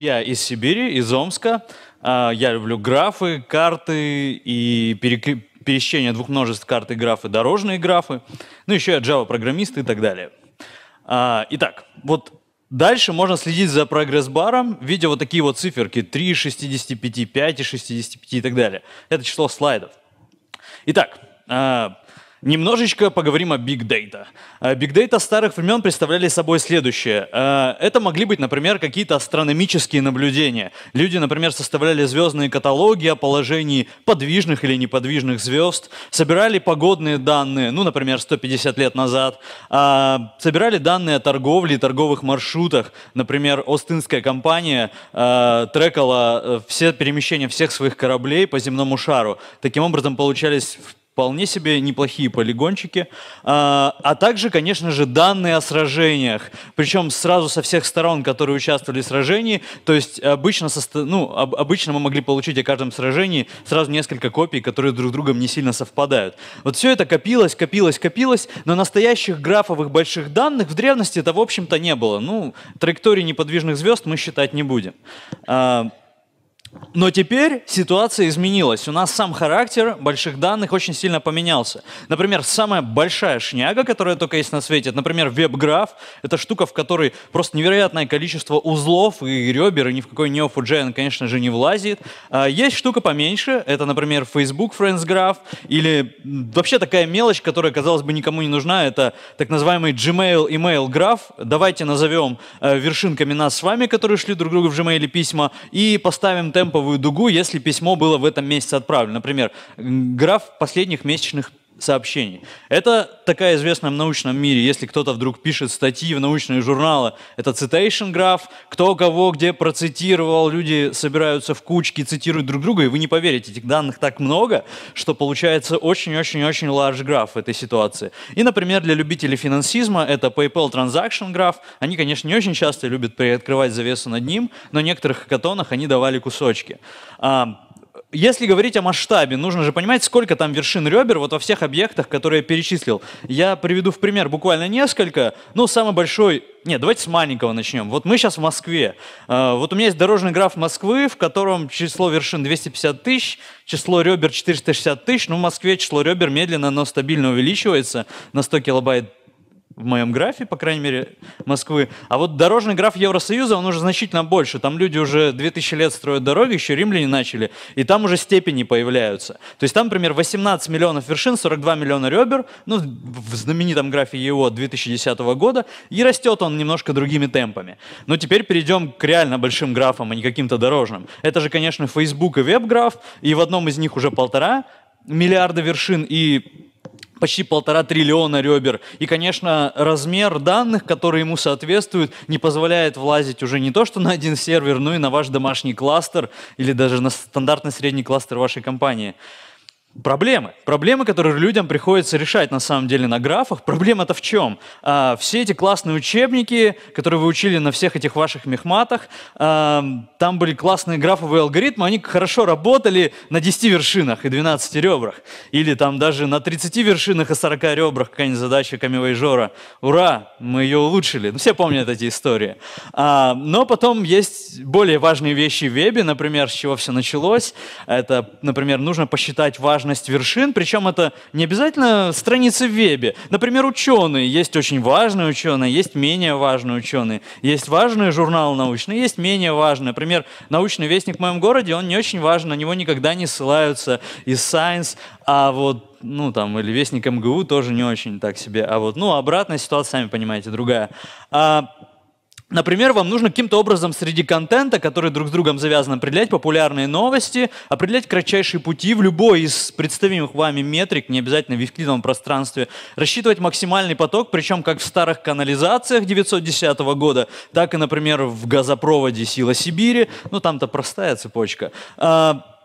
Я из Сибири, из Омска. А, я люблю графы, карты и перек... пересечение двух множеств карты графы, дорожные графы. Ну, еще я Java-программист и так далее. А, итак, вот Дальше можно следить за прогресс-баром, видя вот такие вот циферки 3, 65, 5, 65 и так далее. Это число слайдов. Итак, а, Немножечко поговорим о Big Data. Э, Big Data старых времен представляли собой следующее. Э, Это могли быть, например, какие-то астрономические наблюдения. Люди, например, составляли звездные каталоги о положении подвижных или неподвижных звезд, собирали погодные данные, ну, например, 150 лет назад, а, собирали данные о торговле и торговых маршрутах. Например, Остинская компания э, трекала все перемещения всех своих кораблей по земному шару. Таким образом, получались вполне себе неплохие полигончики, а, а также, конечно же, данные о сражениях, причем сразу со всех сторон, которые участвовали в сражении, то есть обычно, со, ну, об, обычно мы могли получить о каждом сражении сразу несколько копий, которые друг с другом не сильно совпадают. Вот все это копилось, копилось, копилось, но настоящих графовых больших данных в древности это, в общем-то, не было. Ну, траектории неподвижных звезд мы считать не будем. А, но теперь ситуация изменилась. У нас сам характер больших данных очень сильно поменялся. Например, самая большая шняга, которая только есть на свете, это, например, веб-граф. Это штука, в которой просто невероятное количество узлов и ребер, и ни в какой Neo4j конечно же, не влазит. А есть штука поменьше, это, например, Facebook Friends Graph, или вообще такая мелочь, которая, казалось бы, никому не нужна, это так называемый Gmail Email граф. Давайте назовем э, вершинками нас с вами, которые шли друг другу в Gmail письма, и поставим темповую дугу, если письмо было в этом месяце отправлено. Например, граф последних месячных сообщений. Это такая известная в научном мире, если кто-то вдруг пишет статьи в научные журналы, это citation граф, кто кого где процитировал, люди собираются в кучки, цитируют друг друга, и вы не поверите, этих данных так много, что получается очень-очень-очень large граф в этой ситуации. И, например, для любителей финансизма это PayPal transaction граф, они, конечно, не очень часто любят приоткрывать завесу над ним, но в некоторых хакатонах они давали кусочки. А, если говорить о масштабе, нужно же понимать, сколько там вершин ребер вот во всех объектах, которые я перечислил. Я приведу в пример буквально несколько. Ну, самый большой... Нет, давайте с маленького начнем. Вот мы сейчас в Москве. А, вот у меня есть дорожный граф Москвы, в котором число вершин 250 тысяч, число ребер 460 тысяч. Ну, в Москве число ребер медленно, но стабильно увеличивается на 100 килобайт в моем графе, по крайней мере, Москвы. А вот дорожный граф Евросоюза, он уже значительно больше. Там люди уже 2000 лет строят дороги, еще римляне начали, и там уже степени появляются. То есть там, например, 18 миллионов вершин, 42 миллиона ребер, ну, в знаменитом графе ЕО 2010 года, и растет он немножко другими темпами. Но теперь перейдем к реально большим графам, а не каким-то дорожным. Это же, конечно, Facebook и веб-граф, и в одном из них уже полтора миллиарда вершин, и почти полтора триллиона ребер. И, конечно, размер данных, которые ему соответствуют, не позволяет влазить уже не то, что на один сервер, но и на ваш домашний кластер или даже на стандартный средний кластер вашей компании. Проблемы. Проблемы, которые людям приходится решать на самом деле на графах. Проблема-то в чем? А, все эти классные учебники, которые вы учили на всех этих ваших мехматах, а, там были классные графовые алгоритмы, они хорошо работали на 10 вершинах и 12 ребрах. Или там даже на 30 вершинах и 40 ребрах какая-нибудь задача Камева и Жора. Ура, мы ее улучшили. Ну, все помнят эти истории. А, но потом есть более важные вещи в вебе, например, с чего все началось. Это, например, нужно посчитать ваш важность вершин, причем это не обязательно страницы в вебе. Например, ученые. Есть очень важные ученые, есть менее важные ученые. Есть важные журналы научные, есть менее важные. Например, научный вестник в моем городе, он не очень важен, на него никогда не ссылаются из Science, а вот ну, там, или вестник МГУ тоже не очень так себе. А вот, ну, обратная ситуация, сами понимаете, другая. А, Например, вам нужно каким-то образом среди контента, который друг с другом завязан, определять популярные новости, определять кратчайшие пути в любой из представимых вами метрик, не обязательно в евклидовом пространстве, рассчитывать максимальный поток, причем как в старых канализациях 910 года, так и, например, в газопроводе «Сила Сибири», ну там-то простая цепочка. А,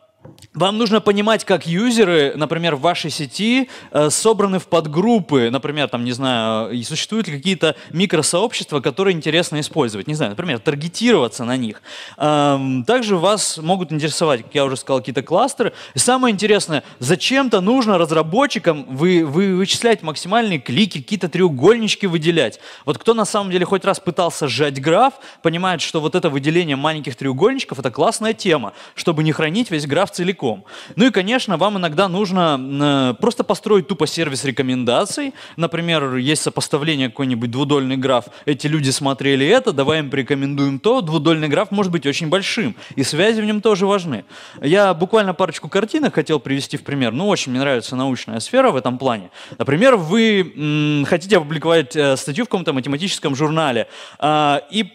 вам нужно понимать, как юзеры, например, в вашей сети э, собраны в подгруппы, например, там, не знаю, э, существуют ли какие-то микросообщества, которые интересно использовать, не знаю, например, таргетироваться на них. Эм, также вас могут интересовать, как я уже сказал, какие-то кластеры. И самое интересное, зачем-то нужно разработчикам вы, вы вычислять максимальные клики, какие-то треугольнички выделять. Вот кто на самом деле хоть раз пытался сжать граф, понимает, что вот это выделение маленьких треугольничков – это классная тема, чтобы не хранить весь граф целиком. Ну и, конечно, вам иногда нужно э, просто построить тупо сервис рекомендаций. Например, есть сопоставление какой-нибудь двудольный граф. Эти люди смотрели это, давай им порекомендуем то. Двудольный граф может быть очень большим, и связи в нем тоже важны. Я буквально парочку картинок хотел привести в пример. Ну, очень мне нравится научная сфера в этом плане. Например, вы м, хотите опубликовать э, статью в каком-то математическом журнале, э, и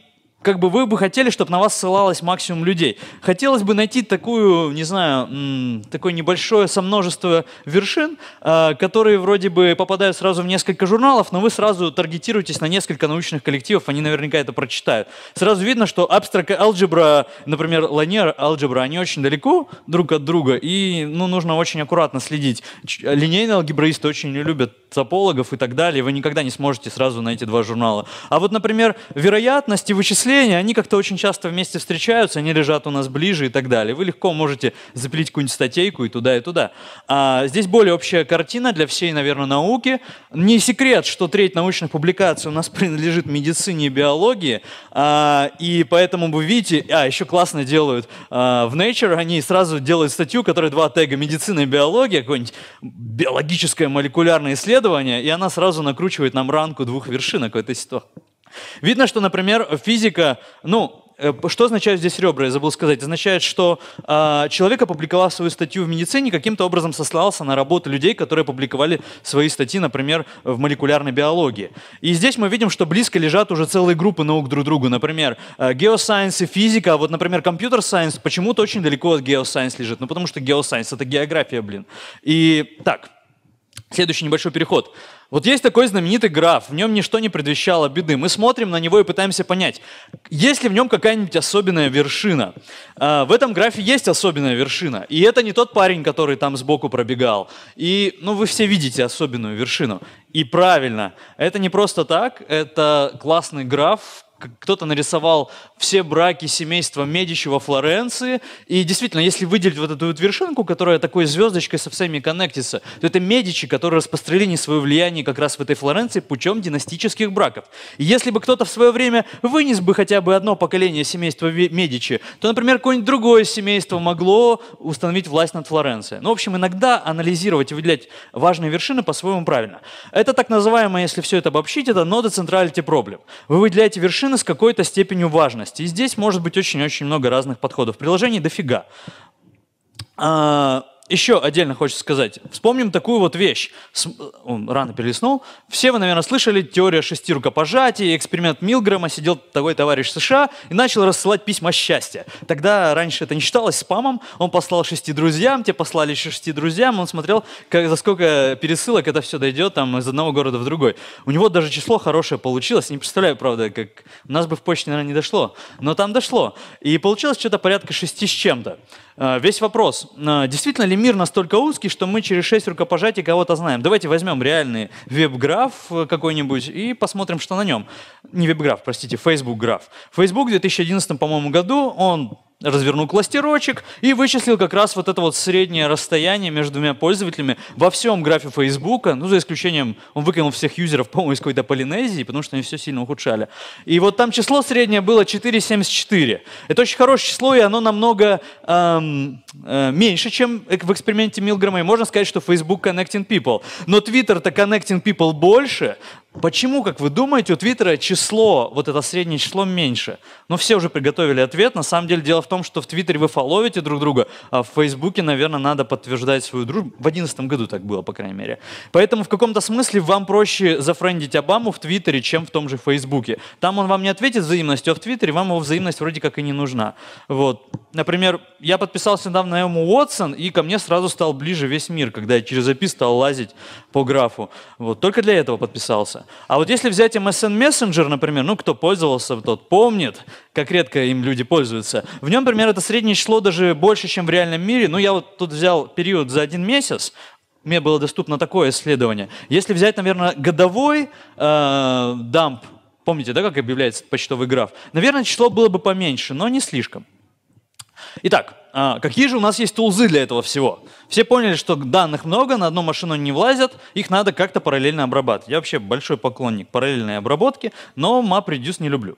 как бы вы бы хотели, чтобы на вас ссылалось максимум людей. Хотелось бы найти такую, не знаю, такое небольшое множество вершин, а, которые вроде бы попадают сразу в несколько журналов, но вы сразу таргетируетесь на несколько научных коллективов, они наверняка это прочитают. Сразу видно, что абстракт алгебра, например, линейная алгебра, они очень далеко друг от друга, и ну, нужно очень аккуратно следить. Линейные алгебраисты очень не любят топологов и так далее, вы никогда не сможете сразу найти два журнала. А вот, например, вероятности вычисления мышления, они как-то очень часто вместе встречаются, они лежат у нас ближе и так далее. Вы легко можете запилить какую-нибудь статейку и туда, и туда. А здесь более общая картина для всей, наверное, науки. Не секрет, что треть научных публикаций у нас принадлежит медицине и биологии, а, и поэтому вы видите, а, еще классно делают а, в Nature, они сразу делают статью, которая два тега медицина и биология, какое-нибудь биологическое молекулярное исследование, и она сразу накручивает нам ранку двух вершинок в этой ситуации. Видно, что, например, физика, ну, э, что означает здесь ребра? Я забыл сказать. Означает, что э, человек опубликовал свою статью в медицине, каким-то образом сослался на работу людей, которые публиковали свои статьи, например, в молекулярной биологии. И здесь мы видим, что близко лежат уже целые группы наук друг к другу. Например, э, и физика, а вот, например, компьютер-сайенс почему-то очень далеко от геосайенс лежит. Ну, потому что геосайенс — это география, блин. И так, Следующий небольшой переход. Вот есть такой знаменитый граф, в нем ничто не предвещало беды. Мы смотрим на него и пытаемся понять, есть ли в нем какая-нибудь особенная вершина. А, в этом графе есть особенная вершина. И это не тот парень, который там сбоку пробегал. И, ну, вы все видите особенную вершину. И правильно, это не просто так, это классный граф, кто-то нарисовал все браки семейства Медичи во Флоренции. И действительно, если выделить вот эту вот вершинку, которая такой звездочкой со всеми коннектится, то это Медичи, которые распространили свое влияние как раз в этой Флоренции путем династических браков. И если бы кто-то в свое время вынес бы хотя бы одно поколение семейства Медичи, то, например, какое-нибудь другое семейство могло установить власть над Флоренцией. Ну, в общем, иногда анализировать и выделять важные вершины по-своему правильно. Это так называемое, если все это обобщить, это ноды централити проблем. Вы выделяете вершины, вершины с какой-то степенью важности. И здесь может быть очень-очень много разных подходов. Приложений дофига. А, еще отдельно хочется сказать. Вспомним такую вот вещь. С... Он рано перелистнул. Все вы, наверное, слышали теорию шести рукопожатий, эксперимент Милгрэма. Сидел такой товарищ США и начал рассылать письма счастья. Тогда раньше это не считалось спамом. Он послал шести друзьям, те послали еще шести друзьям. Он смотрел, как, за сколько пересылок это все дойдет там, из одного города в другой. У него даже число хорошее получилось. Не представляю, правда, как... У нас бы в почте, наверное, не дошло. Но там дошло. И получилось что-то порядка шести с чем-то. А, весь вопрос, а, действительно ли мир настолько узкий, что мы через шесть рукопожатий кого-то знаем. Давайте возьмем реальный веб-граф э, какой-нибудь и посмотрим, что на нем. Не веб-граф, простите, Facebook-граф. Facebook в 2011, по-моему, году, он развернул кластерочек и вычислил как раз вот это вот среднее расстояние между двумя пользователями во всем графе Фейсбука, ну, за исключением, он выкинул всех юзеров, по-моему, из какой-то Полинезии, потому что они все сильно ухудшали. И вот там число среднее было 4,74. Это очень хорошее число, и оно намного эм, э, меньше, чем в эксперименте Милграма. И можно сказать, что Facebook connecting people. Но Twitter-то connecting people больше, Почему, как вы думаете, у Твиттера число, вот это среднее число меньше? Но ну, все уже приготовили ответ. На самом деле, дело в том, что в Твиттере вы фоловите друг друга, а в Фейсбуке, наверное, надо подтверждать свою дружбу. В 2011 году так было, по крайней мере. Поэтому в каком-то смысле вам проще зафрендить Обаму в Твиттере, чем в том же Фейсбуке. Там он вам не ответит взаимностью, а в Твиттере вам его взаимность вроде как и не нужна. Вот. Например, я подписался недавно на Эмму Уотсон, и ко мне сразу стал ближе весь мир, когда я через API стал лазить по графу. Вот. Только для этого подписался. А вот если взять MSN Messenger, например, ну, кто пользовался, тот помнит, как редко им люди пользуются. В нем, например, это среднее число даже больше, чем в реальном мире. Ну, я вот тут взял период за один месяц, мне было доступно такое исследование. Если взять, наверное, годовой э, дамп, помните, да, как объявляется почтовый граф, наверное, число было бы поменьше, но не слишком. Итак, а, какие же у нас есть тулзы для этого всего? Все поняли, что данных много, на одну машину не влазят, их надо как-то параллельно обрабатывать. Я вообще большой поклонник параллельной обработки, но MapReduce не люблю.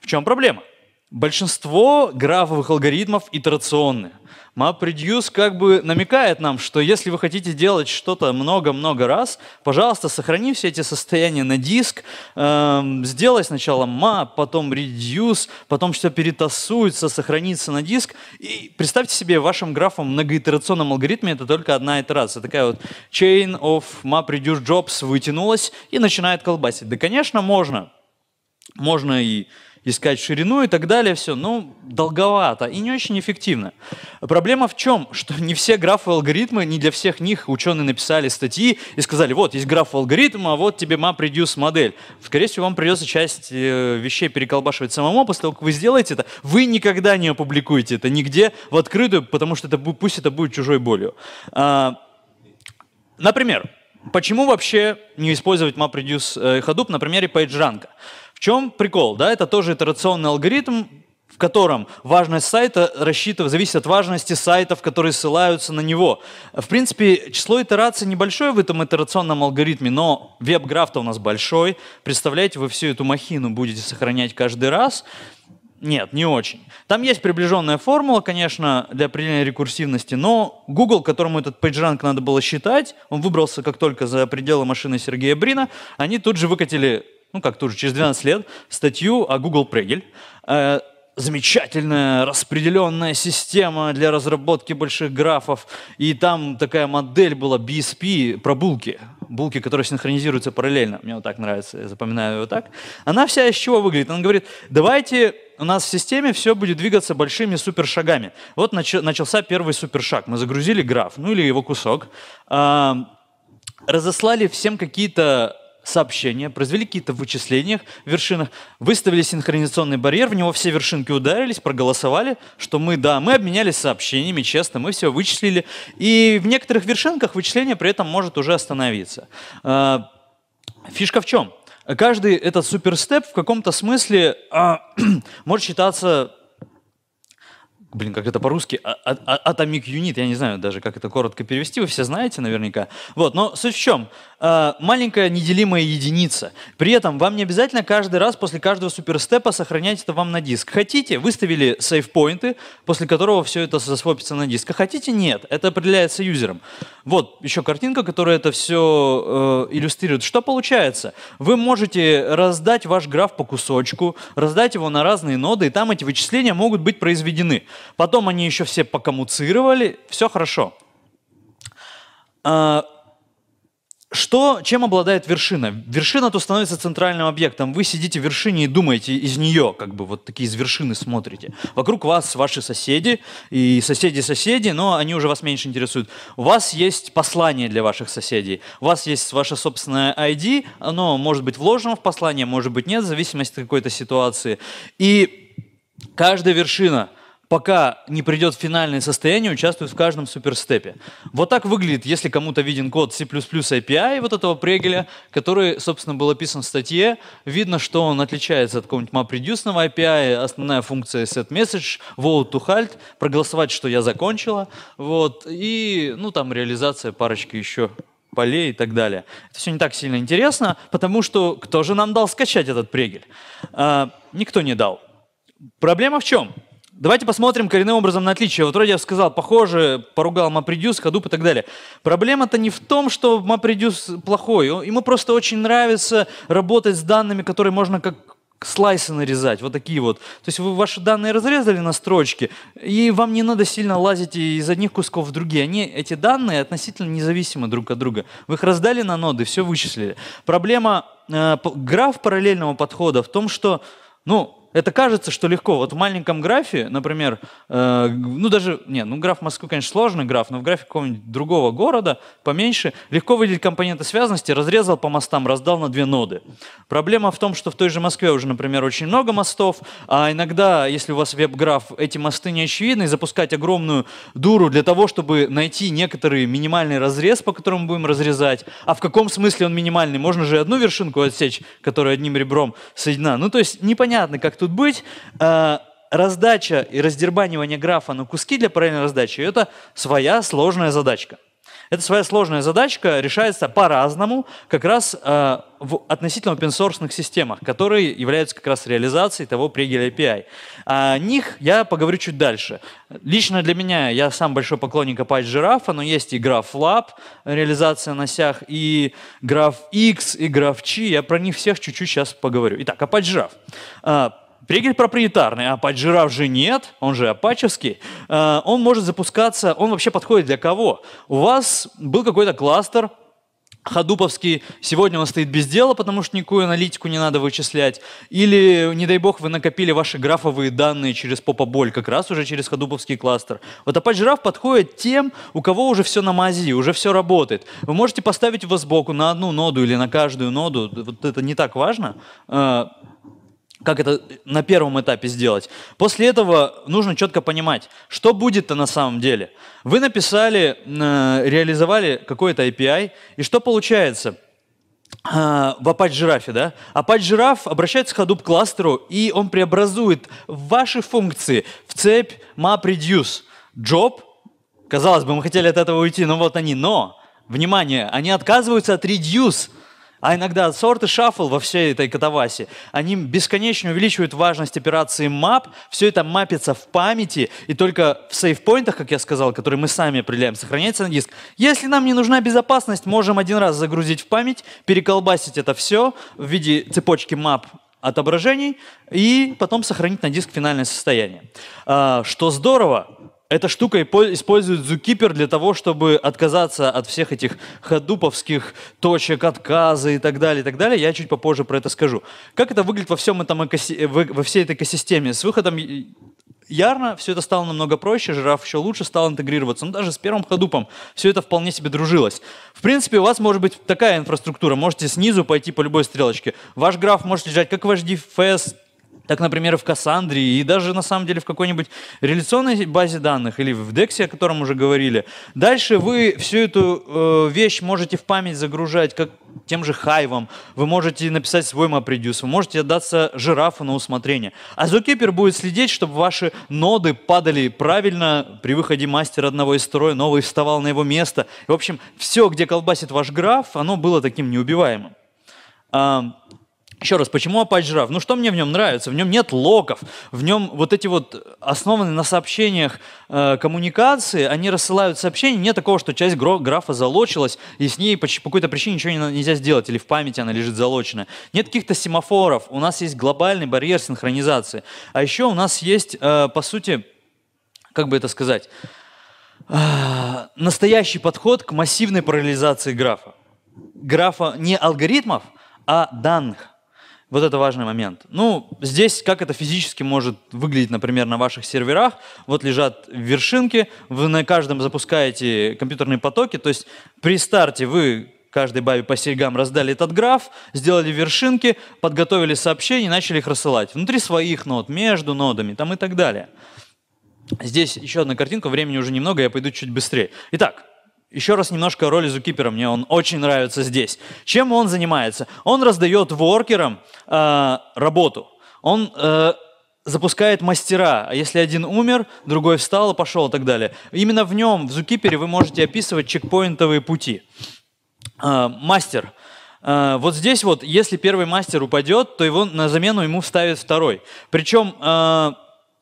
В чем проблема? Большинство графовых алгоритмов итерационные. MapReduce как бы намекает нам, что если вы хотите делать что-то много-много раз, пожалуйста, сохрани все эти состояния на диск, эм, сделай сначала map, потом reduce, потом все перетасуется, сохранится на диск. И представьте себе, в вашем графом многоитерационном алгоритме это только одна итерация. Такая вот chain of MapReduce jobs вытянулась и начинает колбасить. Да, конечно, можно. Можно и искать ширину и так далее, все, ну, долговато и не очень эффективно. Проблема в чем? Что не все графы алгоритмы, не для всех них ученые написали статьи и сказали, вот, есть граф алгоритма, а вот тебе MapReduce модель. Скорее всего, вам придется часть э, вещей переколбашивать самому, после того, как вы сделаете это, вы никогда не опубликуете это нигде в открытую, потому что это, пусть это будет чужой болью. А, например, Почему вообще не использовать MapReduce и э, Hadoop на примере PageRank? В чем прикол? Да? Это тоже итерационный алгоритм, в котором важность сайта рассчитывается зависит от важности сайтов, которые ссылаются на него. В принципе, число итераций небольшое в этом итерационном алгоритме, но веб-граф-то у нас большой. Представляете, вы всю эту махину будете сохранять каждый раз. Нет, не очень. Там есть приближенная формула, конечно, для определения рекурсивности, но Google, которому этот PageRank надо было считать, он выбрался как только за пределы машины Сергея Брина, они тут же выкатили ну как тут же, через 12 лет, статью о Google Prегель, замечательная распределенная система для разработки больших графов. И там такая модель была BSP про булки. Булки, которые синхронизируются параллельно. Мне вот так нравится, я запоминаю его так. Она вся из чего выглядит? Она говорит, давайте у нас в системе все будет двигаться большими супершагами. Вот начался первый супершаг. Мы загрузили граф, ну или его кусок. Разослали всем какие-то сообщение, произвели какие-то вычисления в вершинах, выставили синхронизационный барьер, в него все вершинки ударились, проголосовали, что мы, да, мы обменялись сообщениями, честно, мы все вычислили. И в некоторых вершинках вычисление при этом может уже остановиться. А, фишка в чем? Каждый этот суперстеп в каком-то смысле а, может считаться блин, как это по-русски, а, а а Atomic Unit, я не знаю даже, как это коротко перевести, вы все знаете наверняка. Вот, но суть в чем? Э, маленькая неделимая единица. При этом вам не обязательно каждый раз после каждого суперстепа сохранять это вам на диск. Хотите, выставили сейфпоинты, после которого все это засвопится на диск. А хотите, нет. Это определяется юзером. Вот еще картинка, которая это все э, иллюстрирует. Что получается? Вы можете раздать ваш граф по кусочку, раздать его на разные ноды, и там эти вычисления могут быть произведены. Потом они еще все покоммуцировали, все хорошо. Э, что, чем обладает вершина? Вершина то становится центральным объектом. Вы сидите в вершине и думаете из нее, как бы вот такие из вершины смотрите. Вокруг вас ваши соседи и соседи-соседи, но они уже вас меньше интересуют. У вас есть послание для ваших соседей. У вас есть ваше собственное ID, оно может быть вложено в послание, может быть нет, в зависимости от какой-то ситуации. И каждая вершина – пока не придет финальное состояние, участвуют в каждом суперстепе. Вот так выглядит, если кому-то виден код C++ API вот этого прегеля, который, собственно, был описан в статье. Видно, что он отличается от какого-нибудь MapReduce API. Основная функция setMessage, vote to halt, проголосовать, что я закончила. Вот. И, ну, там реализация парочки еще полей и так далее. Это все не так сильно интересно, потому что кто же нам дал скачать этот прегель? А, никто не дал. Проблема в чем? Давайте посмотрим коренным образом на отличие. Вот вроде я сказал, похоже, поругал MapReduce, Hadoop и так далее. Проблема-то не в том, что MapReduce плохой. Ему просто очень нравится работать с данными, которые можно как слайсы нарезать, вот такие вот. То есть вы ваши данные разрезали на строчки, и вам не надо сильно лазить из одних кусков в другие. Они, эти данные относительно независимы друг от друга. Вы их раздали на ноды, все вычислили. Проблема э, граф параллельного подхода в том, что ну, это кажется, что легко. Вот в маленьком графе, например, э, ну даже, не, ну граф Москвы, конечно, сложный граф, но в графе какого-нибудь другого города поменьше, легко выделить компоненты связности, разрезал по мостам, раздал на две ноды. Проблема в том, что в той же Москве уже, например, очень много мостов, а иногда, если у вас веб-граф, эти мосты не очевидны, и запускать огромную дуру для того, чтобы найти некоторый минимальный разрез, по которому будем разрезать, а в каком смысле он минимальный? Можно же одну вершинку отсечь, которая одним ребром соединена. Ну то есть непонятно, как тут быть. Э, раздача и раздербанивание графа на куски для параллельной раздачи – это своя сложная задачка. Эта своя сложная задачка решается по-разному, как раз э, в относительно open системах, которые являются как раз реализацией того Pregel API. А о них я поговорю чуть дальше. Лично для меня, я сам большой поклонник Apache Giraffe, но есть и граф Lab, реализация на сях, и граф X, и граф Chi, я про них всех чуть-чуть сейчас поговорю. Итак, Apache Giraffe. Э, Двигатель проприетарный, а поджирав же нет, он же апачевский, э, он может запускаться, он вообще подходит для кого? У вас был какой-то кластер, Ходуповский, сегодня он стоит без дела, потому что никакую аналитику не надо вычислять. Или, не дай бог, вы накопили ваши графовые данные через попа-боль, как раз уже через ходуповский кластер. Вот Apache Graph подходит тем, у кого уже все на мази, уже все работает. Вы можете поставить его сбоку на одну ноду или на каждую ноду, вот это не так важно, э, как это на первом этапе сделать. После этого нужно четко понимать, что будет-то на самом деле. Вы написали, э, реализовали какой-то API, и что получается? А, в Apache Giraffe, да? Apache Giraffe обращается к Hadoop кластеру, и он преобразует ваши функции в цепь MapReduce, job. Казалось бы, мы хотели от этого уйти, но вот они. Но, внимание, они отказываются от reduce – а иногда сорты и шаффл во всей этой катавасе, они бесконечно увеличивают важность операции map, все это мапится в памяти, и только в сейфпоинтах, как я сказал, которые мы сами определяем, сохраняется на диск. Если нам не нужна безопасность, можем один раз загрузить в память, переколбасить это все в виде цепочки map отображений и потом сохранить на диск финальное состояние. А, что здорово, эта штука использует Zookeeper для того, чтобы отказаться от всех этих ходуповских точек отказа и так далее, и так далее. Я чуть попозже про это скажу. Как это выглядит во, всем этом экоси... Э, во всей этой экосистеме? С выходом Ярно все это стало намного проще, жираф еще лучше стал интегрироваться. Но ну, даже с первым ходупом все это вполне себе дружилось. В принципе, у вас может быть такая инфраструктура. Можете снизу пойти по любой стрелочке. Ваш граф может лежать как ваш DFS, так, например, в Кассандре и даже, на самом деле, в какой-нибудь реляционной базе данных или в Дексе, о котором уже говорили. Дальше вы всю эту э, вещь можете в память загружать, как тем же хайвом. Вы можете написать свой MapReduce, вы можете отдаться жирафу на усмотрение. А Zookeeper будет следить, чтобы ваши ноды падали правильно при выходе мастера одного из строя, новый вставал на его место. в общем, все, где колбасит ваш граф, оно было таким неубиваемым. Еще раз, почему Apache Java? Ну что мне в нем нравится? В нем нет локов, в нем вот эти вот основаны на сообщениях э, коммуникации, они рассылают сообщения, нет такого, что часть графа залочилась, и с ней по, по какой-то причине ничего нельзя сделать, или в памяти она лежит залоченная. Нет каких-то семафоров, у нас есть глобальный барьер синхронизации. А еще у нас есть, э, по сути, как бы это сказать, э, настоящий подход к массивной параллелизации графа. Графа не алгоритмов, а данных. Вот это важный момент. Ну, здесь как это физически может выглядеть, например, на ваших серверах. Вот лежат вершинки, вы на каждом запускаете компьютерные потоки. То есть при старте вы каждой бабе по серьгам раздали этот граф, сделали вершинки, подготовили сообщения и начали их рассылать. Внутри своих нод, между нодами там и так далее. Здесь еще одна картинка, времени уже немного, я пойду чуть быстрее. Итак, еще раз немножко о роли Зукипера. Мне он очень нравится здесь. Чем он занимается? Он раздает воркерам э, работу. Он э, запускает мастера. А если один умер, другой встал и пошел и так далее. Именно в нем, в Зукипере, вы можете описывать чекпоинтовые пути. Э, мастер. Э, вот здесь вот, если первый мастер упадет, то его на замену ему вставит второй. Причем... Э,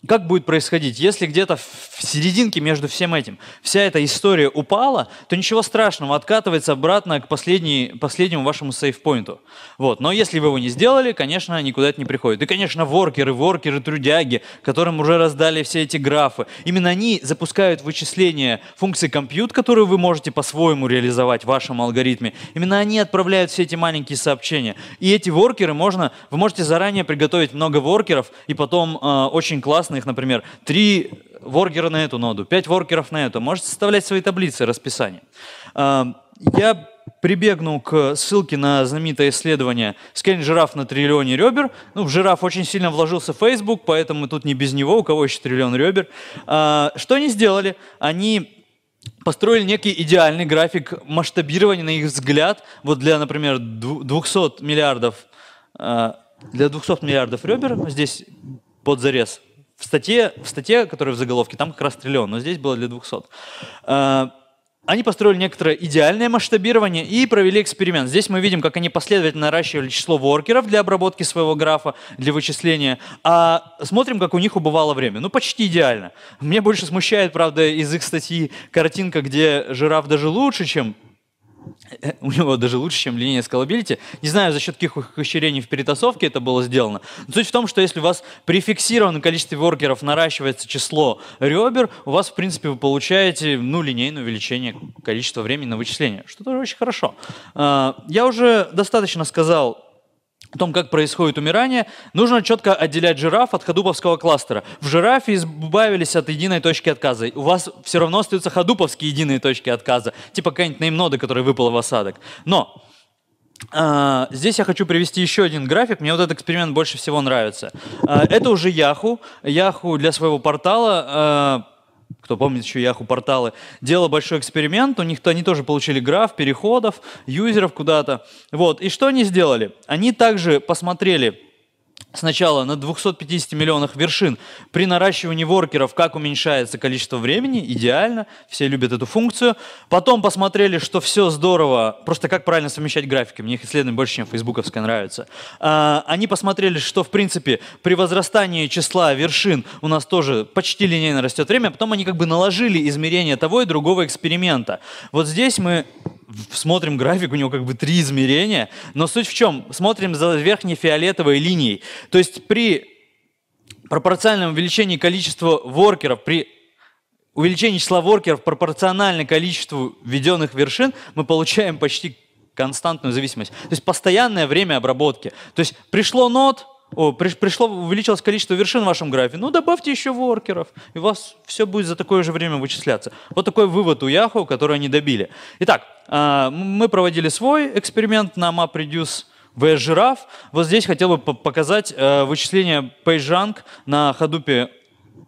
как будет происходить, если где-то в серединке между всем этим вся эта история упала, то ничего страшного, откатывается обратно к последней, последнему вашему сейфпоинту. Вот. Но если вы его не сделали, конечно, никуда это не приходит. И, конечно, воркеры, воркеры, трудяги, которым уже раздали все эти графы, именно они запускают вычисление функции compute, которую вы можете по-своему реализовать в вашем алгоритме. Именно они отправляют все эти маленькие сообщения. И эти воркеры можно, вы можете заранее приготовить много воркеров и потом э, очень классно классных, например, три воркера на эту ноду, пять воркеров на эту. Можете составлять свои таблицы расписание. А, я прибегну к ссылке на знаменитое исследование «Скейн жираф на триллионе ребер». Ну, в жираф очень сильно вложился Facebook, поэтому тут не без него, у кого еще триллион ребер. А, что они сделали? Они построили некий идеальный график масштабирования, на их взгляд, вот для, например, 200 миллиардов, а, для 200 миллиардов ребер, ну, здесь под зарез, в статье, в статье, которая в заголовке, там как раз триллион, но здесь было для 200. А, они построили некоторое идеальное масштабирование и провели эксперимент. Здесь мы видим, как они последовательно наращивали число воркеров для обработки своего графа, для вычисления, а смотрим, как у них убывало время. Ну, почти идеально. Мне больше смущает, правда, из их статьи картинка, где жираф даже лучше, чем у него даже лучше, чем линия Scalability. Не знаю, за счет каких ухищрений в перетасовке это было сделано. Но суть в том, что если у вас при фиксированном количестве воркеров наращивается число ребер, у вас, в принципе, вы получаете ну, линейное увеличение количества времени на вычисление, что тоже очень хорошо. А, я уже достаточно сказал о том, как происходит умирание, нужно четко отделять жираф от ходуповского кластера. В жирафе избавились от единой точки отказа. У вас все равно остаются ходуповские единые точки отказа, типа какая-нибудь неймнода, которая выпала в осадок. Но а, здесь я хочу привести еще один график. Мне вот этот эксперимент больше всего нравится. А, это уже Яху. Яху для своего портала а, кто помнит еще Яху порталы, делал большой эксперимент, у них -то, они тоже получили граф переходов, юзеров куда-то. Вот. И что они сделали? Они также посмотрели, сначала на 250 миллионах вершин. При наращивании воркеров как уменьшается количество времени, идеально, все любят эту функцию. Потом посмотрели, что все здорово, просто как правильно совмещать графики, мне их исследование больше, чем фейсбуковское нравится. А, они посмотрели, что в принципе при возрастании числа вершин у нас тоже почти линейно растет время, а потом они как бы наложили измерение того и другого эксперимента. Вот здесь мы смотрим график, у него как бы три измерения, но суть в чем, смотрим за верхней фиолетовой линией. То есть при пропорциональном увеличении количества воркеров, при увеличении числа воркеров пропорционально количеству введенных вершин, мы получаем почти константную зависимость. То есть постоянное время обработки. То есть пришло нод, о, пришло, увеличилось количество вершин в вашем графе, ну добавьте еще воркеров, и у вас все будет за такое же время вычисляться. Вот такой вывод у Yahoo, который они добили. Итак, а, мы проводили свой эксперимент на MapReduce, VS-жираф. Вот здесь хотел бы показать э, вычисление PageRank на Hadoop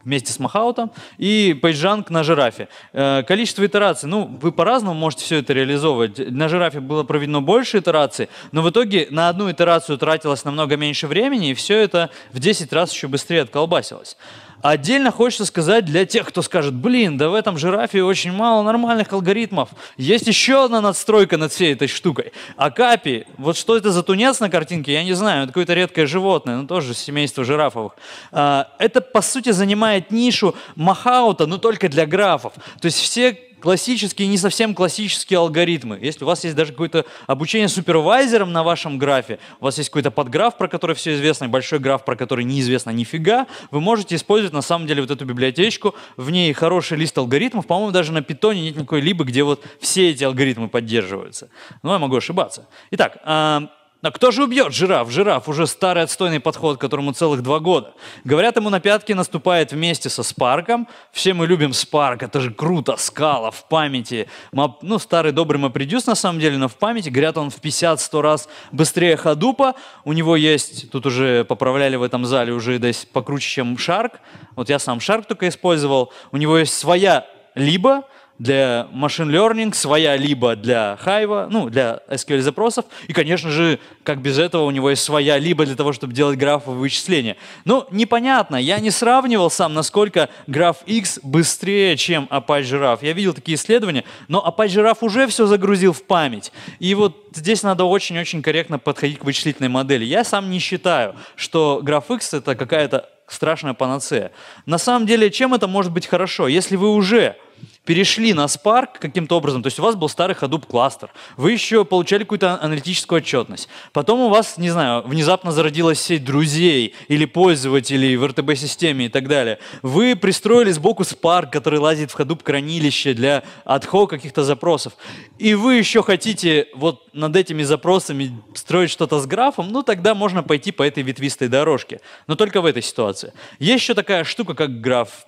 вместе с махаутом и PageRank на жирафе. Э, количество итераций, ну, вы по-разному можете все это реализовывать. На жирафе было проведено больше итераций, но в итоге на одну итерацию тратилось намного меньше времени, и все это в 10 раз еще быстрее отколбасилось. Отдельно хочется сказать для тех, кто скажет, блин, да в этом жирафе очень мало нормальных алгоритмов. Есть еще одна надстройка над всей этой штукой. Акапи, вот что это за тунец на картинке, я не знаю, это какое-то редкое животное, но ну, тоже семейство жирафовых. А, это, по сути, занимает нишу махаута, но только для графов. То есть все классические, не совсем классические алгоритмы. Если у вас есть даже какое-то обучение супервайзером на вашем графе, у вас есть какой-то подграф, про который все известно, и большой граф, про который неизвестно нифига, вы можете использовать на самом деле вот эту библиотечку, в ней хороший лист алгоритмов, по-моему, даже на питоне нет никакой либо, где вот все эти алгоритмы поддерживаются. Но ну, я могу ошибаться. Итак, а, но кто же убьет жираф? Жираф уже старый отстойный подход, которому целых два года. Говорят, ему на пятки наступает вместе со Спарком. Все мы любим Спарк, это же круто, скала в памяти. Мап, ну, старый добрый Мапредюс на самом деле, но в памяти. Говорят, он в 50-100 раз быстрее Хадупа. У него есть, тут уже поправляли в этом зале, уже да, покруче, чем Шарк. Вот я сам Шарк только использовал. У него есть своя либо для машин learning, своя либо для хайва, ну, для SQL запросов, и, конечно же, как без этого, у него есть своя либо для того, чтобы делать графовые вычисления. Ну, непонятно, я не сравнивал сам, насколько граф X быстрее, чем Apache RAF. Я видел такие исследования, но Apache RAF уже все загрузил в память. И вот здесь надо очень-очень корректно подходить к вычислительной модели. Я сам не считаю, что граф X это какая-то страшная панацея. На самом деле, чем это может быть хорошо? Если вы уже перешли на Spark каким-то образом, то есть у вас был старый Hadoop кластер, вы еще получали какую-то аналитическую отчетность, потом у вас, не знаю, внезапно зародилась сеть друзей или пользователей в RTB системе и так далее. Вы пристроили сбоку Spark, который лазит в Hadoop хранилище для адхо каких-то запросов, и вы еще хотите вот над этими запросами строить что-то с графом, ну тогда можно пойти по этой ветвистой дорожке, но только в этой ситуации ситуация. Есть еще такая штука, как граф...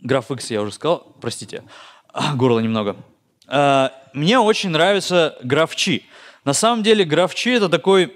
Граф X, я уже сказал, простите, а, горло немного. А, мне очень нравится графчи. На самом деле графчи это такой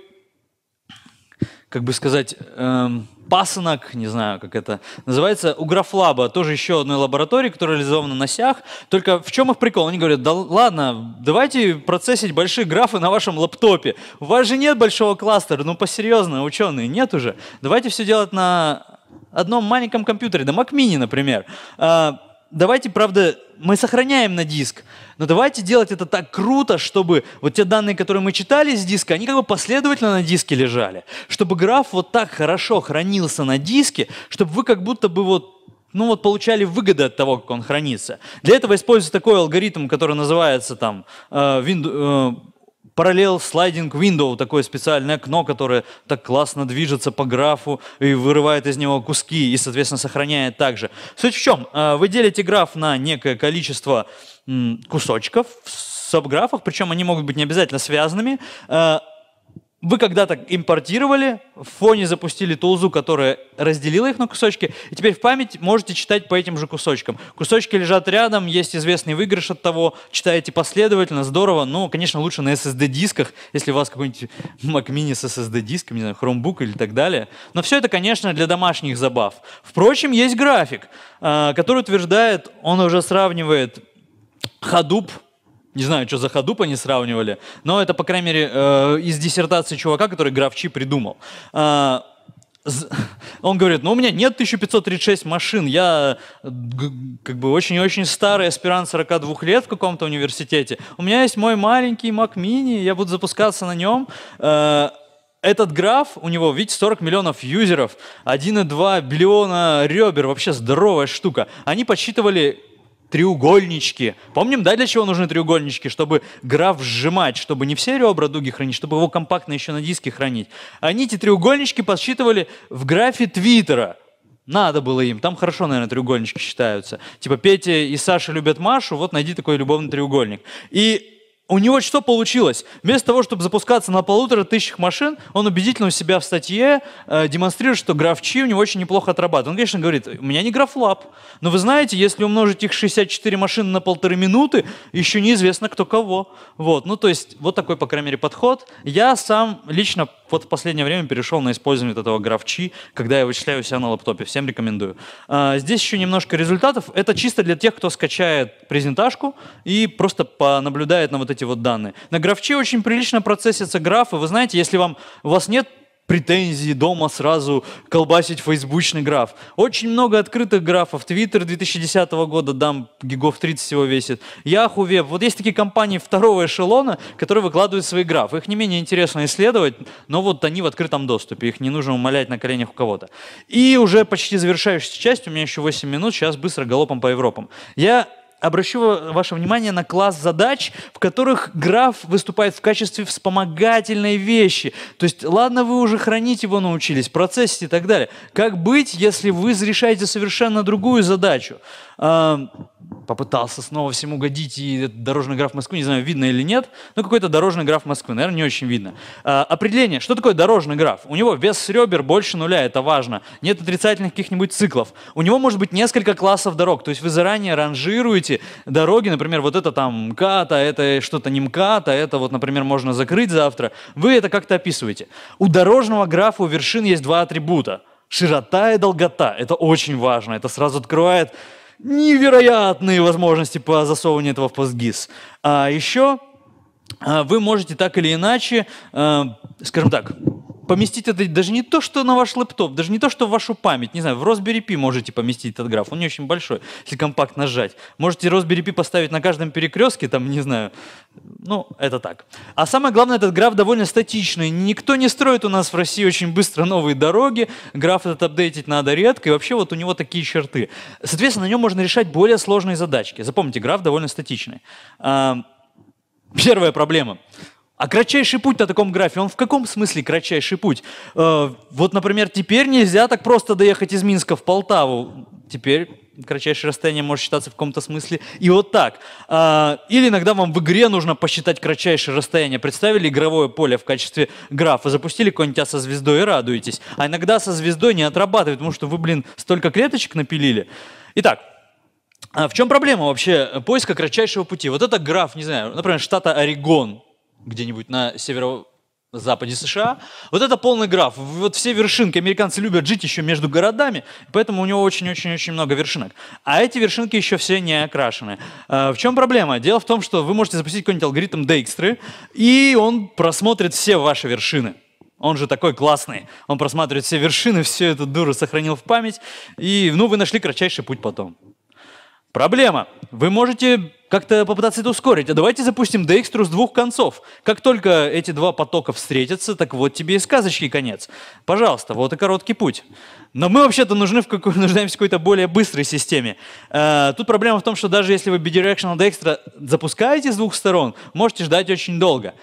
как бы сказать, эм, пасынок, не знаю, как это называется, у Графлаба, тоже еще одной лаборатории, которая реализована на сях. Только в чем их прикол? Они говорят, да ладно, давайте процессить большие графы на вашем лаптопе. У вас же нет большого кластера, ну посерьезно, ученые, нет уже. Давайте все делать на одном маленьком компьютере, на Mac Mini, например. А, давайте, правда, мы сохраняем на диск, но давайте делать это так круто, чтобы вот те данные, которые мы читали с диска, они как бы последовательно на диске лежали, чтобы граф вот так хорошо хранился на диске, чтобы вы как будто бы вот ну вот получали выгоды от того, как он хранится. Для этого используется такой алгоритм, который называется там Windows, э, э, Параллел слайдинг window, такое специальное окно, которое так классно движется по графу и вырывает из него куски и, соответственно, сохраняет также. Суть в чем? А, вы делите граф на некое количество кусочков в сабграфах, причем они могут быть не обязательно связанными. А, вы когда-то импортировали, в фоне запустили тулзу, которая разделила их на кусочки, и теперь в память можете читать по этим же кусочкам. Кусочки лежат рядом, есть известный выигрыш от того, читаете последовательно, здорово, но, ну, конечно, лучше на SSD-дисках, если у вас какой-нибудь Mac mini с SSD-диском, не знаю, Chromebook или так далее. Но все это, конечно, для домашних забав. Впрочем, есть график, а, который утверждает, он уже сравнивает Hadoop не знаю, что за ходу не сравнивали, но это, по крайней мере, э, из диссертации чувака, который графчи придумал. Э, он говорит, ну у меня нет 1536 машин, я как бы очень-очень старый аспирант 42 лет в каком-то университете, у меня есть мой маленький Mac Mini, я буду запускаться на нем. Э, этот граф, у него, видите, 40 миллионов юзеров, 1,2 биллиона ребер, вообще здоровая штука. Они подсчитывали, треугольнички. Помним, да, для чего нужны треугольнички? Чтобы граф сжимать, чтобы не все ребра дуги хранить, чтобы его компактно еще на диске хранить. Они эти треугольнички подсчитывали в графе Твиттера. Надо было им. Там хорошо, наверное, треугольнички считаются. Типа Петя и Саша любят Машу, вот найди такой любовный треугольник. И у него что получилось? Вместо того, чтобы запускаться на полутора тысячах машин, он убедительно у себя в статье э, демонстрирует, что графчи у него очень неплохо отрабатывают. Он, конечно, говорит, у меня не графлаб, Но вы знаете, если умножить их 64 машины на полторы минуты, еще неизвестно кто кого. Вот, ну то есть вот такой, по крайней мере, подход. Я сам лично вот в последнее время перешел на использование вот этого графчи, когда я вычисляю себя на лаптопе. Всем рекомендую. А, здесь еще немножко результатов. Это чисто для тех, кто скачает презентажку и просто понаблюдает на вот эти вот данные. На графчи очень прилично процессятся графы. Вы знаете, если вам, у вас нет претензии дома сразу колбасить фейсбучный граф. Очень много открытых графов. Твиттер 2010 года, дам гигов 30 всего весит. Яху, Веб. Вот есть такие компании второго эшелона, которые выкладывают свои графы. Их не менее интересно исследовать, но вот они в открытом доступе. Их не нужно умолять на коленях у кого-то. И уже почти завершающаяся часть, у меня еще 8 минут, сейчас быстро галопом по Европам. Я обращу ваше внимание на класс задач, в которых граф выступает в качестве вспомогательной вещи. То есть, ладно, вы уже хранить его научились, процессить и так далее. Как быть, если вы решаете совершенно другую задачу? попытался снова всему годить, и дорожный граф Москвы, не знаю, видно или нет, но какой-то дорожный граф Москвы, наверное, не очень видно. А, определение, что такое дорожный граф? У него вес ребер больше нуля, это важно, нет отрицательных каких-нибудь циклов. У него может быть несколько классов дорог, то есть вы заранее ранжируете дороги, например, вот это там МКАД, а это что-то не МКАД, а это вот, например, можно закрыть завтра. Вы это как-то описываете. У дорожного графа у вершин есть два атрибута. Широта и долгота. Это очень важно. Это сразу открывает невероятные возможности по засовыванию этого в PostGIS. А еще а, вы можете так или иначе, а, скажем так, поместить это даже не то, что на ваш лэптоп, даже не то, что в вашу память, не знаю, в Raspberry Pi можете поместить этот граф, он не очень большой, если компакт нажать. Можете Raspberry Pi поставить на каждом перекрестке, там, не знаю, ну, это так. А самое главное, этот граф довольно статичный, никто не строит у нас в России очень быстро новые дороги, граф этот апдейтить надо редко, и вообще вот у него такие черты. Соответственно, на нем можно решать более сложные задачки. Запомните, граф довольно статичный. А, первая проблема – а кратчайший путь на таком графе, он в каком смысле кратчайший путь? Э, вот, например, теперь нельзя так просто доехать из Минска в Полтаву. Теперь кратчайшее расстояние может считаться в каком-то смысле и вот так. А, или иногда вам в игре нужно посчитать кратчайшее расстояние. Представили игровое поле в качестве графа, запустили какой-нибудь а со звездой и радуетесь. А иногда со звездой не отрабатывает, потому что вы, блин, столько клеточек напилили. Итак, а в чем проблема вообще поиска кратчайшего пути? Вот это граф, не знаю, например, штата Орегон, где-нибудь на северо западе США. Вот это полный граф. Вот все вершинки. Американцы любят жить еще между городами, поэтому у него очень-очень-очень много вершинок. А эти вершинки еще все не окрашены. А, в чем проблема? Дело в том, что вы можете запустить какой-нибудь алгоритм Дейкстры, и он просмотрит все ваши вершины. Он же такой классный. Он просматривает все вершины, все эту дуру сохранил в память. И, ну, вы нашли кратчайший путь потом. Проблема. Вы можете как-то попытаться это ускорить. А давайте запустим дейкстру с двух концов. Как только эти два потока встретятся, так вот тебе и сказочки конец. Пожалуйста, вот и короткий путь. Но мы вообще-то нужны в какой, нуждаемся в какой-то более быстрой системе. Э, тут проблема в том, что даже если вы bidirectional Dextra запускаете с двух сторон, можете ждать очень долго.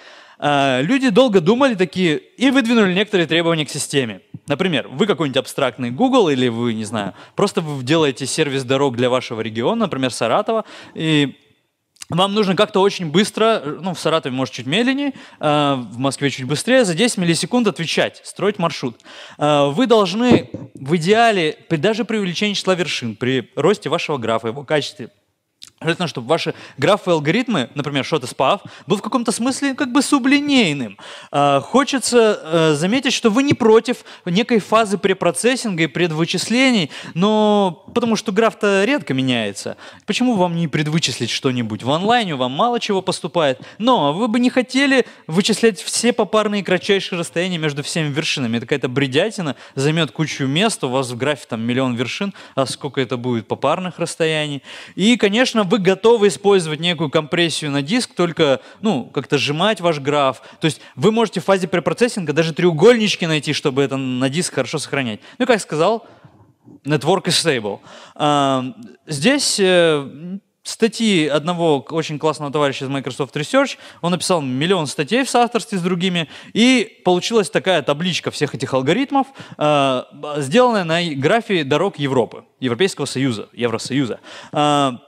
А, люди долго думали такие и выдвинули некоторые требования к системе. Например, вы какой-нибудь абстрактный Google или вы, не знаю, просто вы делаете сервис дорог для вашего региона, например, Саратова, и вам нужно как-то очень быстро, ну, в Саратове, может, чуть медленнее, э, в Москве чуть быстрее, за 10 миллисекунд отвечать, строить маршрут. Э, вы должны в идеале, при даже при увеличении числа вершин, при росте вашего графа, его качестве, желательно, чтобы ваши графы и алгоритмы, например, что-то спав, был в каком-то смысле как бы сублинейным. А, хочется э, заметить, что вы не против некой фазы препроцессинга и предвычислений, но потому что граф-то редко меняется. Почему вам не предвычислить что-нибудь? В онлайне вам мало чего поступает, но вы бы не хотели вычислять все попарные кратчайшие расстояния между всеми вершинами. Это какая-то бредятина, займет кучу места у вас в графе там миллион вершин, а сколько это будет попарных расстояний. И, конечно, вы вы готовы использовать некую компрессию на диск, только, ну, как-то сжимать ваш граф. То есть вы можете в фазе препроцессинга даже треугольнички найти, чтобы это на диск хорошо сохранять. Ну, как сказал, Network is stable. А, здесь э, статьи одного очень классного товарища из Microsoft Research. Он написал миллион статей в соавторстве с другими. И получилась такая табличка всех этих алгоритмов, а, сделанная на графе дорог Европы, Европейского Союза, Евросоюза. А,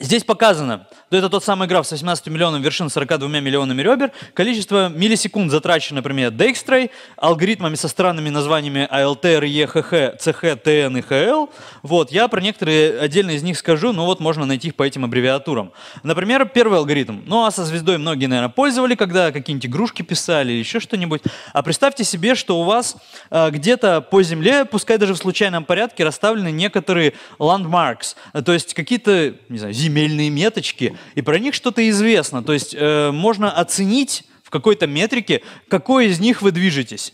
Здесь показано, то это тот самый граф с 18 миллионом вершин, 42 миллионами ребер, количество миллисекунд затрачено, например, Дейкстрой, алгоритмами со странными названиями ALT, EHH, CH, TN и HL. Вот, я про некоторые отдельные из них скажу, но вот можно найти их по этим аббревиатурам. Например, первый алгоритм. Ну а со звездой многие, наверное, пользовали, когда какие-нибудь игрушки писали или еще что-нибудь. А представьте себе, что у вас э, где-то по Земле, пускай даже в случайном порядке, расставлены некоторые landmarks, то есть какие-то, не знаю, земельные меточки, и про них что-то известно. То есть э, можно оценить в какой-то метрике, какой из них вы движетесь.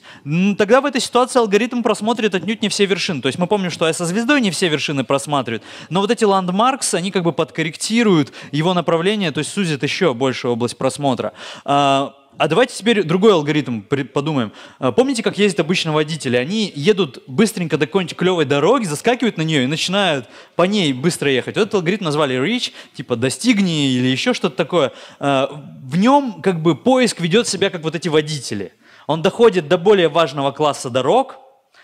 Тогда в этой ситуации алгоритм просмотрит отнюдь не все вершины. То есть мы помним, что со звездой не все вершины просматривает, но вот эти ландмарксы, они как бы подкорректируют его направление, то есть сузят еще больше область просмотра. А, а давайте теперь другой алгоритм подумаем. А, помните, как ездят обычно водители? Они едут быстренько до какой-нибудь клевой дороги, заскакивают на нее и начинают по ней быстро ехать. Вот этот алгоритм назвали reach, типа достигни или еще что-то такое. А, в нем как бы поиск ведет себя как вот эти водители. Он доходит до более важного класса дорог,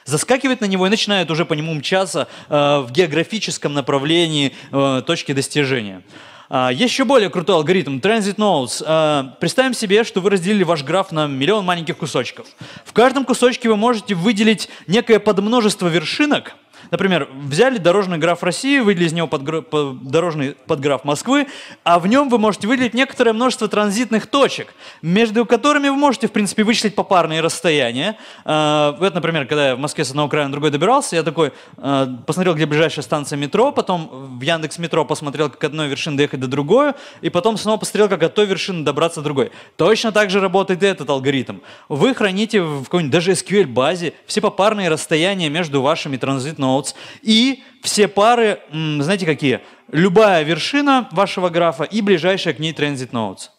заскакивает на него и начинает уже по нему мчаться а, в географическом направлении точки достижения. Есть а, Еще более крутой алгоритм Transit Nodes. А, представим себе, что вы разделили ваш граф на миллион маленьких кусочков. В каждом кусочке вы можете выделить некое подмножество вершинок – Например, взяли дорожный граф России, выделили из него подгра... дорожный подграф Москвы, а в нем вы можете выделить некоторое множество транзитных точек, между которыми вы можете, в принципе, вычислить попарные расстояния. А, вот, например, когда я в Москве с одного края на другой добирался, я такой а, посмотрел, где ближайшая станция метро, потом в Яндекс Метро посмотрел, как одной вершины доехать до другой, и потом снова посмотрел, как от той вершины добраться до другой. Точно так же работает и этот алгоритм. Вы храните в какой-нибудь даже SQL-базе все попарные расстояния между вашими транзитными notes. И все пары, знаете какие? Любая вершина вашего графа и ближайшая к ней transit notes.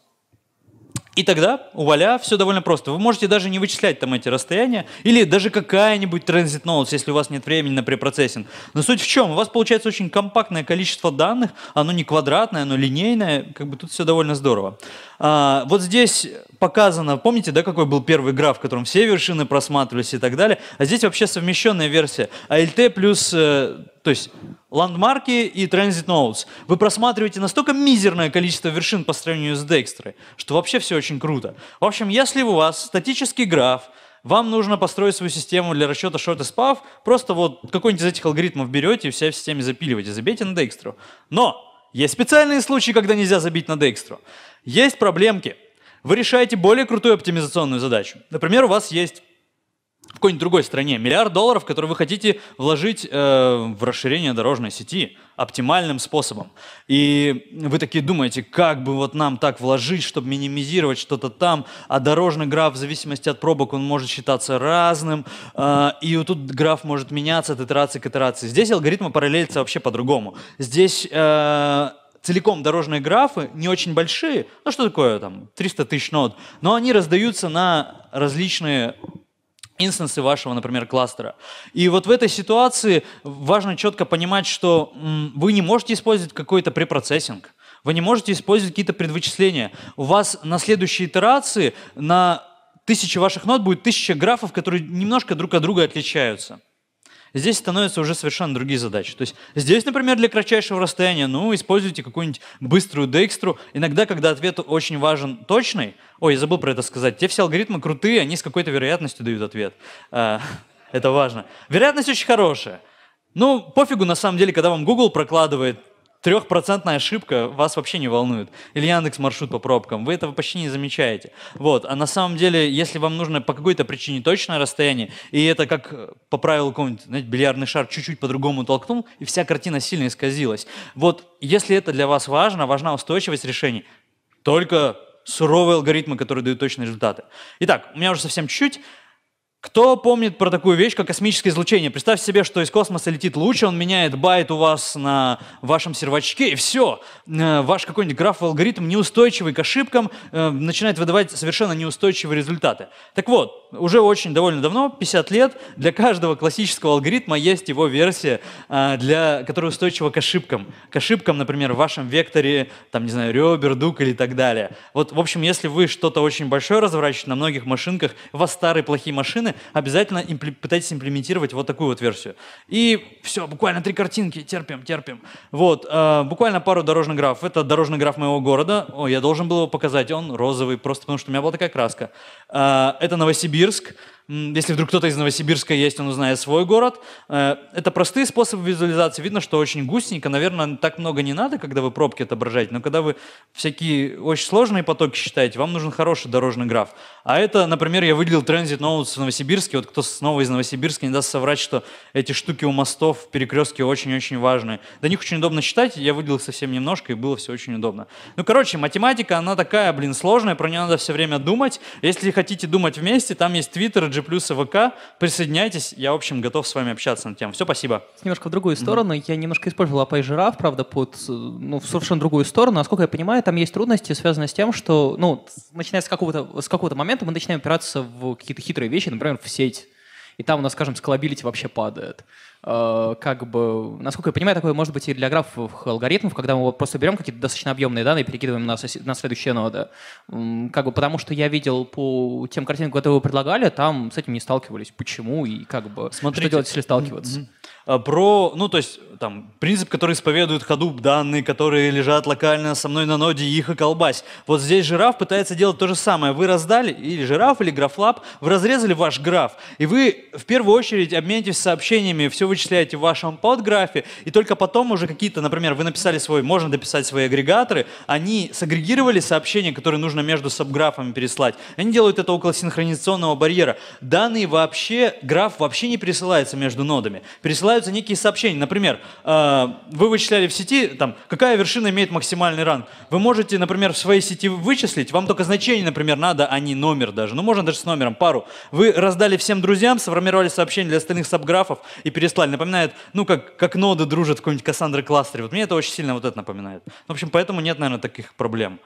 И тогда, вуаля, все довольно просто. Вы можете даже не вычислять там эти расстояния, или даже какая-нибудь транзит nodes, если у вас нет времени на препроцессинг. Но суть в чем? У вас получается очень компактное количество данных, оно не квадратное, оно линейное, как бы тут все довольно здорово. А, вот здесь показано, помните, да, какой был первый граф, в котором все вершины просматривались и так далее. А здесь вообще совмещенная версия. ALT а плюс, э, то есть ландмарки и transit nodes. Вы просматриваете настолько мизерное количество вершин по сравнению с Декстрой, что вообще все очень круто. В общем, если у вас статический граф, вам нужно построить свою систему для расчета short и spav, просто вот какой-нибудь из этих алгоритмов берете и вся в системе запиливаете, забейте на Декстру. Но есть специальные случаи, когда нельзя забить на декстру. Есть проблемки. Вы решаете более крутую оптимизационную задачу. Например, у вас есть в какой-нибудь другой стране. Миллиард долларов, которые вы хотите вложить э, в расширение дорожной сети оптимальным способом. И вы такие думаете, как бы вот нам так вложить, чтобы минимизировать что-то там, а дорожный граф в зависимости от пробок он может считаться разным, э, и вот тут граф может меняться от итерации к итерации. Здесь алгоритмы параллелятся вообще по-другому. Здесь... Э, целиком дорожные графы, не очень большие, ну что такое там, 300 тысяч нод, но они раздаются на различные инстансы вашего, например, кластера. И вот в этой ситуации важно четко понимать, что вы не можете использовать какой-то препроцессинг, вы не можете использовать какие-то предвычисления. У вас на следующей итерации на тысячи ваших нот будет тысяча графов, которые немножко друг от друга отличаются. Здесь становятся уже совершенно другие задачи. То есть здесь, например, для кратчайшего расстояния, ну, используйте какую-нибудь быструю декстру. Иногда, когда ответ очень важен точный, Ой, я забыл про это сказать. Те все алгоритмы крутые, они с какой-то вероятностью дают ответ. А, это важно. Вероятность очень хорошая. Ну, пофигу, на самом деле, когда вам Google прокладывает трехпроцентная ошибка вас вообще не волнует. Или Яндекс маршрут по пробкам. Вы этого почти не замечаете. Вот. А на самом деле, если вам нужно по какой-то причине точное расстояние, и это как э, по правилу какой-нибудь, знаете, бильярдный шар чуть-чуть по-другому толкнул, и вся картина сильно исказилась. Вот если это для вас важно, важна устойчивость решений, только суровые алгоритмы, которые дают точные результаты. Итак, у меня уже совсем чуть-чуть. Кто помнит про такую вещь, как космическое излучение? Представьте себе, что из космоса летит луч, он меняет байт у вас на вашем сервачке, и все. Э, ваш какой-нибудь граф алгоритм, неустойчивый к ошибкам, э, начинает выдавать совершенно неустойчивые результаты. Так вот, уже очень довольно давно, 50 лет, для каждого классического алгоритма есть его версия, э, для, которая устойчива к ошибкам. К ошибкам, например, в вашем векторе, там, не знаю, ребер, дук или так далее. Вот, в общем, если вы что-то очень большое разворачиваете на многих машинках, у вас старые плохие машины, машины, обязательно импли- пытайтесь имплементировать вот такую вот версию. И все, буквально три картинки, терпим, терпим. Вот, э, буквально пару дорожных графов. Это дорожный граф моего города, О, я должен был его показать, он розовый, просто потому что у меня была такая краска. Э, это Новосибирск. Если вдруг кто-то из Новосибирска есть, он узнает свой город. Э, это простые способы визуализации. Видно, что очень густенько. Наверное, так много не надо, когда вы пробки отображаете. Но когда вы всякие очень сложные потоки считаете, вам нужен хороший дорожный граф. А это, например, я выделил транзит Notes в Новосибирске. Вот кто снова из Новосибирска не даст соврать, что эти штуки у мостов, перекрестки очень-очень важные. До них очень удобно считать. Я выделил совсем немножко, и было все очень удобно. Ну, короче, математика, она такая, блин, сложная. Про нее надо все время думать. Если хотите думать вместе, там есть Twitter, плюс и ВК. Присоединяйтесь, я, в общем, готов с вами общаться на тему. Все, спасибо. Немножко в другую сторону. Mm-hmm. Я немножко использовал API жираф, правда, под ну, в совершенно другую сторону. Насколько я понимаю, там есть трудности, связанные с тем, что, ну, начиная с какого-то, с какого-то момента мы начинаем опираться в какие-то хитрые вещи, например, в сеть и там у нас, скажем, scalability вообще падает. Э, как бы, насколько я понимаю, такое может быть и для графовых алгоритмов, когда мы просто берем какие-то достаточно объемные данные и перекидываем на, на следующие ноды. Как бы, потому что я видел по тем картинкам, которые вы предлагали, там с этим не сталкивались. Почему и как бы, Смотрите, что делать, если сталкиваться? А, про, ну, то есть там, принцип, который исповедует Hadoop, данные, которые лежат локально со мной на ноде, их и колбась. Вот здесь жираф пытается делать то же самое. Вы раздали, или жираф, или графлаб, вы разрезали ваш граф, и вы в первую очередь обменитесь сообщениями, все вычисляете в вашем подграфе, и только потом уже какие-то, например, вы написали свой, можно дописать свои агрегаторы, они сагрегировали сообщения, которые нужно между сабграфами переслать. Они делают это около синхронизационного барьера. Данные вообще, граф вообще не пересылается между нодами. Пересылаются некие сообщения. Например, Э, вы вычисляли в сети, там, какая вершина имеет максимальный ранг. Вы можете, например, в своей сети вычислить, вам только значение, например, надо, а не номер даже. Ну, можно даже с номером, пару. Вы раздали всем друзьям, сформировали сообщение для остальных сабграфов и переслали. Напоминает, ну, как, как ноды дружат в каком-нибудь Кассандра кластере. Вот мне это очень сильно вот это напоминает. В общем, поэтому нет, наверное, таких проблем.